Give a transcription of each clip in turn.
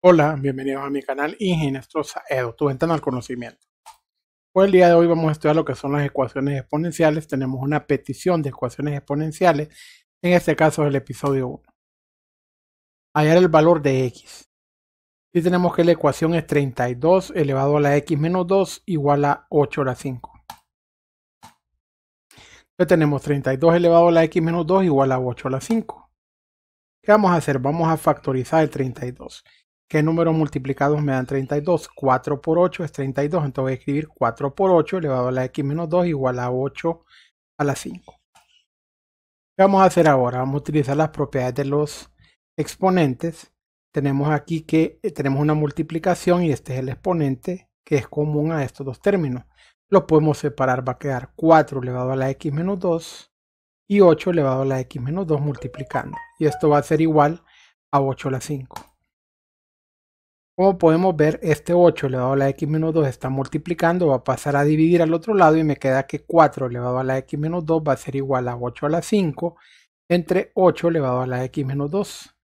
Hola, bienvenidos a mi canal Ingenestrosa Edu, tu ventana al conocimiento. Hoy pues el día de hoy vamos a estudiar lo que son las ecuaciones exponenciales. Tenemos una petición de ecuaciones exponenciales, en este caso es el episodio 1. Hallar el valor de x. Y tenemos que la ecuación es 32 elevado a la x menos 2 igual a 8 a la 5. Entonces tenemos 32 elevado a la x menos 2 igual a 8 a la 5. ¿Qué vamos a hacer? Vamos a factorizar el 32. ¿Qué número multiplicados me dan 32? 4 por 8 es 32, entonces voy a escribir 4 por 8 elevado a la x menos 2 igual a 8 a la 5. ¿Qué vamos a hacer ahora? Vamos a utilizar las propiedades de los exponentes. Tenemos aquí que eh, tenemos una multiplicación y este es el exponente que es común a estos dos términos. Lo podemos separar, va a quedar 4 elevado a la x menos 2 y 8 elevado a la x menos 2 multiplicando. Y esto va a ser igual a 8 a la 5. Como podemos ver, este 8 elevado a la x menos 2 está multiplicando, va a pasar a dividir al otro lado y me queda que 4 elevado a la x menos 2 va a ser igual a 8 a la 5 entre 8 elevado a la x menos 2.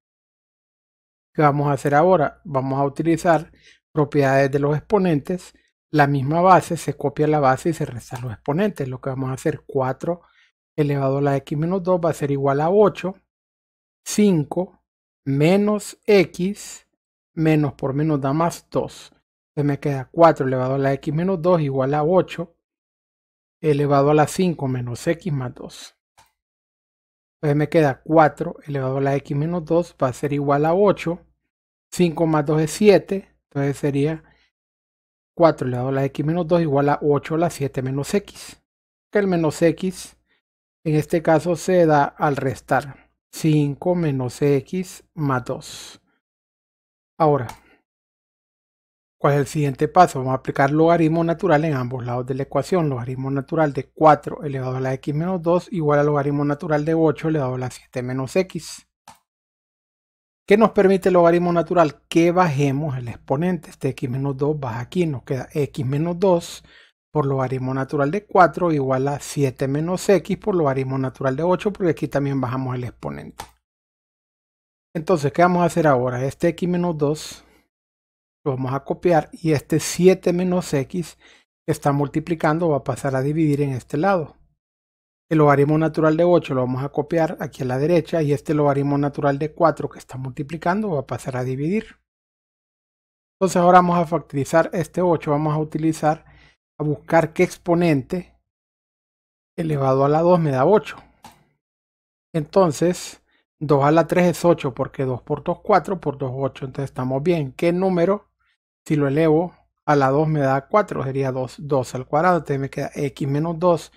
¿Qué vamos a hacer ahora? Vamos a utilizar propiedades de los exponentes. La misma base, se copia la base y se restan los exponentes. Lo que vamos a hacer, 4 elevado a la x menos 2 va a ser igual a 8, 5 menos x menos por menos da más 2. Entonces me queda 4 elevado a la x menos 2 igual a 8 elevado a la 5 menos x más 2. Entonces me queda 4 elevado a la x menos 2 va a ser igual a 8. 5 más 2 es 7. Entonces sería 4 elevado a la x menos 2 igual a 8 a la 7 menos x. Que el menos x en este caso se da al restar 5 menos x más 2. Ahora, ¿cuál es el siguiente paso? Vamos a aplicar logaritmo natural en ambos lados de la ecuación. Logaritmo natural de 4 elevado a la x menos 2 igual a logaritmo natural de 8 elevado a la 7 menos x. ¿Qué nos permite el logaritmo natural? Que bajemos el exponente. Este x menos 2 baja aquí, nos queda x menos 2 por logaritmo natural de 4 igual a 7 menos x por logaritmo natural de 8, porque aquí también bajamos el exponente. Entonces, ¿qué vamos a hacer ahora? Este x menos 2 lo vamos a copiar y este 7 menos x que está multiplicando va a pasar a dividir en este lado. El logaritmo natural de 8 lo vamos a copiar aquí a la derecha y este logaritmo natural de 4 que está multiplicando va a pasar a dividir. Entonces ahora vamos a factorizar este 8, vamos a utilizar, a buscar qué exponente elevado a la 2 me da 8. Entonces 2 a la 3 es 8 porque 2 por 2 4 por 2 8. Entonces estamos bien. ¿Qué número? Si lo elevo a la 2 me da 4. Sería 2, 2 al cuadrado. Entonces me queda x menos 2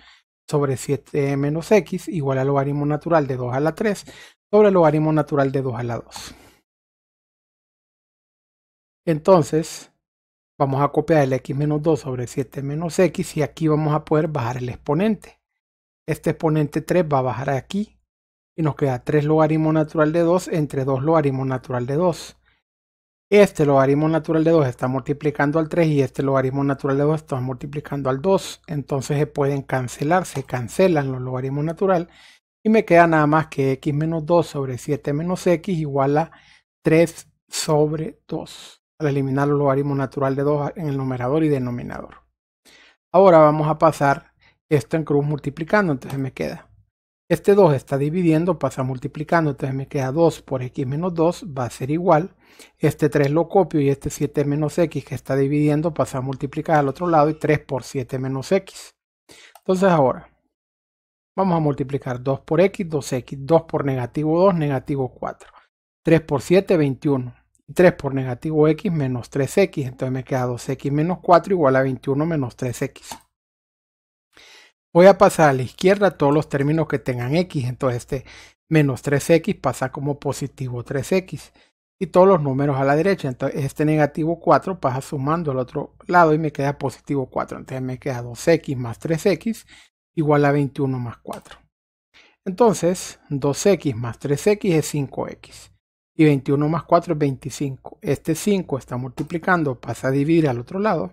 sobre 7 menos x igual al logaritmo natural de 2 a la 3 sobre el logaritmo natural de 2 a la 2. Entonces vamos a copiar el x menos 2 sobre 7 menos x y aquí vamos a poder bajar el exponente. Este exponente 3 va a bajar aquí y nos queda 3 logaritmo natural de 2 entre 2 logaritmo natural de 2. Este logaritmo natural de 2 está multiplicando al 3 y este logaritmo natural de 2 está multiplicando al 2. Entonces se pueden cancelar, se cancelan los logaritmos natural y me queda nada más que x menos 2 sobre 7 menos x igual a 3 sobre 2. Al eliminar los logaritmos natural de 2 en el numerador y denominador. Ahora vamos a pasar esto en cruz multiplicando, entonces me queda este 2 está dividiendo, pasa multiplicando, entonces me queda 2 por x menos 2, va a ser igual. Este 3 lo copio y este 7 menos x que está dividiendo pasa a multiplicar al otro lado y 3 por 7 menos x. Entonces ahora, vamos a multiplicar 2 por x, 2x, 2 por negativo 2, negativo 4. 3 por 7, 21. 3 por negativo x menos 3x, entonces me queda 2x menos 4 igual a 21 menos 3x. Voy a pasar a la izquierda todos los términos que tengan x, entonces este menos 3x pasa como positivo 3x. Y todos los números a la derecha, entonces este negativo 4 pasa sumando al otro lado y me queda positivo 4. Entonces me queda 2x más 3x igual a 21 más 4. Entonces 2x más 3x es 5x. Y 21 más 4 es 25. Este 5 está multiplicando, pasa a dividir al otro lado.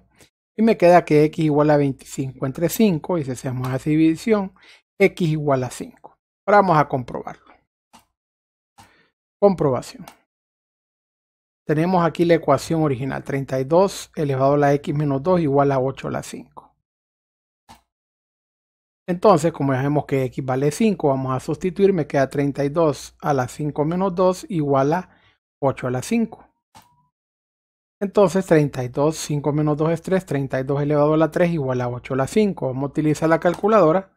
Y me queda que x igual a 25 entre 5. Y si hacemos esa división, x igual a 5. Ahora vamos a comprobarlo. Comprobación. Tenemos aquí la ecuación original. 32 elevado a la x menos 2 igual a 8 a la 5. Entonces, como ya que x vale 5, vamos a sustituir. Me queda 32 a la 5 menos 2 igual a 8 a la 5. Entonces 32, 5 menos 2 es 3, 32 elevado a la 3 igual a 8 a la 5. Vamos a utilizar la calculadora.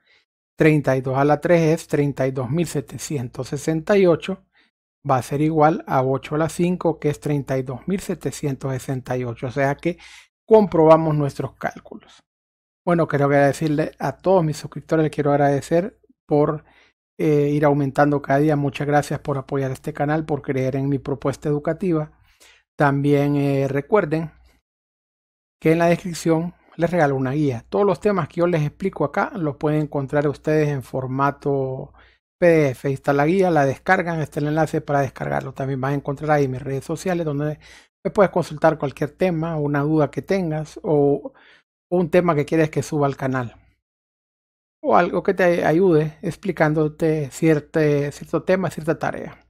32 a la 3 es 32.768. Va a ser igual a 8 a la 5 que es 32.768. O sea que comprobamos nuestros cálculos. Bueno, quiero agradecerle a todos mis suscriptores, les quiero agradecer por eh, ir aumentando cada día. Muchas gracias por apoyar este canal, por creer en mi propuesta educativa. También eh, recuerden que en la descripción les regalo una guía. Todos los temas que yo les explico acá los pueden encontrar ustedes en formato PDF. Ahí está la guía, la descargan, está el enlace para descargarlo. También van a encontrar ahí mis redes sociales donde me puedes consultar cualquier tema, una duda que tengas o un tema que quieres que suba al canal. O algo que te ayude explicándote cierto tema, cierta tarea.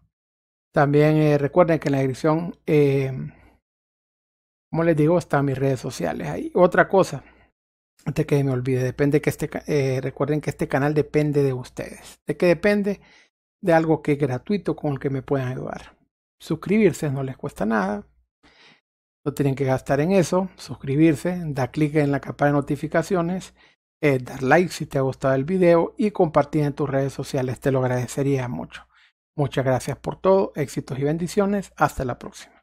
También eh, recuerden que en la dirección, eh, como les digo, están mis redes sociales. Ahí. Otra cosa, antes que me olvide, depende que este, eh, recuerden que este canal depende de ustedes. ¿De que depende? De algo que es gratuito con el que me puedan ayudar. Suscribirse no les cuesta nada. No tienen que gastar en eso. Suscribirse, da clic en la capa de notificaciones, dar like si te ha gustado el video y compartir en tus redes sociales. Te lo agradecería mucho. Muchas gracias por todo, éxitos y bendiciones. Hasta la próxima.